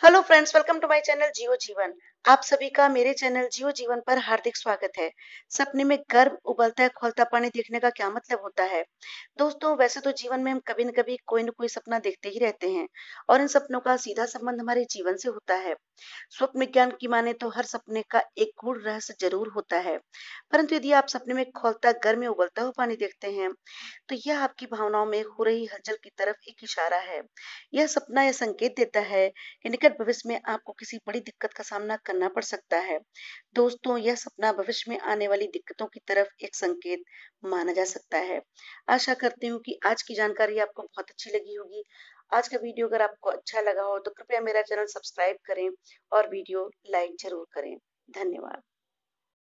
Hello friends, welcome to my channel Geo Jeevan. आप सभी का मेरे चैनल जियो जीवन पर हार्दिक स्वागत है सपने में गर्भ उबलता है खोलता पानी देखने का क्या मतलब होता है दोस्तों वैसे तो जीवन में हम कभी न कभी कोई न कोई सपना देखते ही रहते हैं और इन सपनों का सीधा संबंध हमारे जीवन से होता है स्वप्न विज्ञान की माने तो हर सपने का एक गुण रहस्य जरूर होता है परंतु यदि आप सपने में खोलता गर्भ में उबलता हुआ पानी देखते हैं तो यह आपकी भावनाओं में हो रही हलचल की तरफ एक इशारा है यह सपना यह संकेत देता है कि निकट भविष्य में आपको किसी बड़ी दिक्कत का सामना करना करना पड़ सकता है दोस्तों यह सपना भविष्य में आने वाली दिक्कतों की तरफ एक संकेत माना जा सकता है आशा करती हूँ कि आज की जानकारी आपको बहुत अच्छी लगी होगी आज का वीडियो अगर आपको अच्छा लगा हो तो कृपया मेरा चैनल सब्सक्राइब करें और वीडियो लाइक जरूर करें